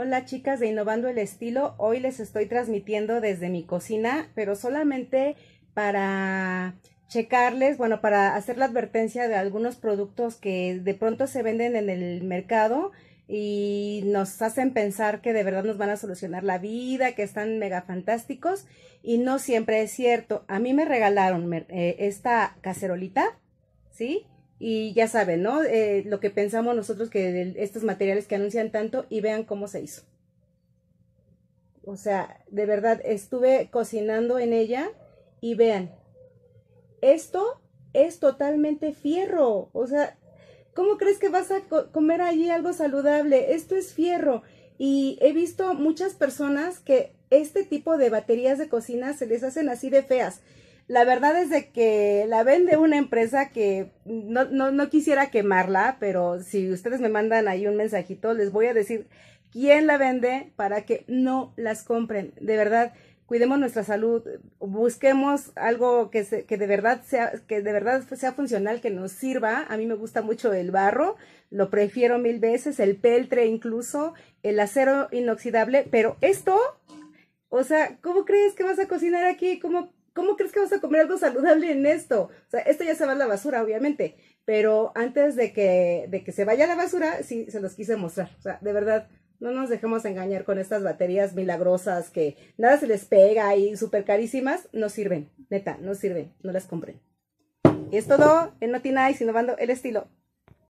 Hola chicas de Innovando el Estilo, hoy les estoy transmitiendo desde mi cocina, pero solamente para checarles, bueno, para hacer la advertencia de algunos productos que de pronto se venden en el mercado y nos hacen pensar que de verdad nos van a solucionar la vida, que están mega fantásticos y no siempre es cierto. A mí me regalaron eh, esta cacerolita, ¿sí? Y ya saben, ¿no? Eh, lo que pensamos nosotros que estos materiales que anuncian tanto y vean cómo se hizo. O sea, de verdad, estuve cocinando en ella y vean, esto es totalmente fierro. O sea, ¿cómo crees que vas a comer allí algo saludable? Esto es fierro. Y he visto muchas personas que este tipo de baterías de cocina se les hacen así de feas la verdad es de que la vende una empresa que no, quisiera quemarla, pero si ustedes me mandan ahí un mensajito, les voy a decir quién la vende para que no las compren. De verdad, cuidemos nuestra salud, busquemos algo que, que, de verdad sea, que de verdad sea funcional, que nos sirva. A mí me gusta mucho el barro, lo prefiero mil veces, el peltre incluso, el acero inoxidable, pero esto, o sea, ¿cómo crees que vas a cocinar aquí? ¿Cómo ¿cómo crees que vas a comer algo saludable en esto? O sea, esto ya se va a la basura, obviamente, pero antes de que, de que se vaya a la basura, sí, se los quise mostrar. O sea, de verdad, no nos dejemos engañar con estas baterías milagrosas que nada se les pega y súper carísimas. No sirven, neta, no sirven, no las compren. Y es todo en Notina sino innovando el estilo.